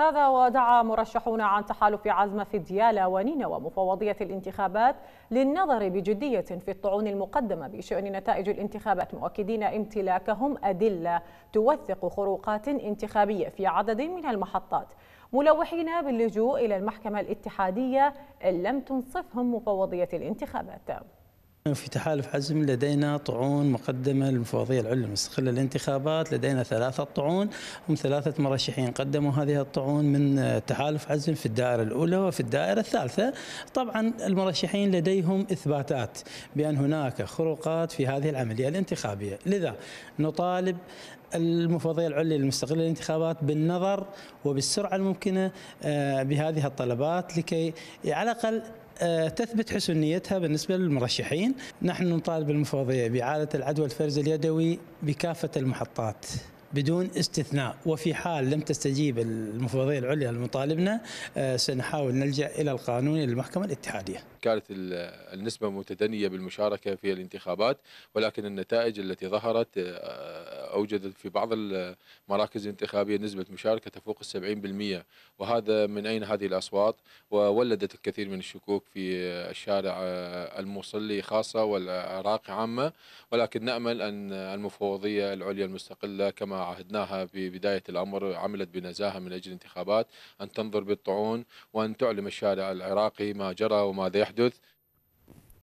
هذا ودعا مرشحون عن تحالف عزم في ديالا ونينا ومفوضية الانتخابات للنظر بجدية في الطعون المقدمة بشأن نتائج الانتخابات مؤكدين امتلاكهم أدلة توثق خروقات انتخابية في عدد من المحطات ملوحين باللجوء إلى المحكمة الاتحادية إن لم تنصفهم مفوضية الانتخابات نعم، في تحالف حزم لدينا طعون مقدمة للمفوضية العليا المستقلة للانتخابات لدينا ثلاثة طعون هم ثلاثة مرشحين قدموا هذه الطعون من آه، تحالف حزم في الدائرة الأولى وفي الدائرة الثالثة طبعا المرشحين لديهم إثباتات بأن هناك خروقات في هذه العملية الانتخابية لذا نطالب المفوضية العليا المستقلة للانتخابات بالنظر وبالسرعة الممكنة آه، بهذه الطلبات لكي على الأقل آه، تثبت حسن نيتها بالنسبة للمرشحين نحن نطالب المفوضية بإعادة العدوى الفرز اليدوي بكافة المحطات بدون استثناء وفي حال لم تستجيب المفوضية العليا لمطالبنا آه، سنحاول نلجأ إلى القانون للمحكمة الاتحادية كانت النسبة متدنية بالمشاركة في الانتخابات ولكن النتائج التي ظهرت آه، أوجدت في بعض المراكز الانتخابية نسبة مشاركة تفوق ال 70% وهذا من أين هذه الأصوات وولدت الكثير من الشكوك في الشارع آه، الموصلي خاصة والعراق عامة ولكن نأمل أن المفوضية العليا المستقلة كما عهدناها في بدايه الأمر عملت بنزاهة من أجل الانتخابات أن تنظر بالطعون وأن تعلم الشارع العراقي ما جرى وماذا يحدث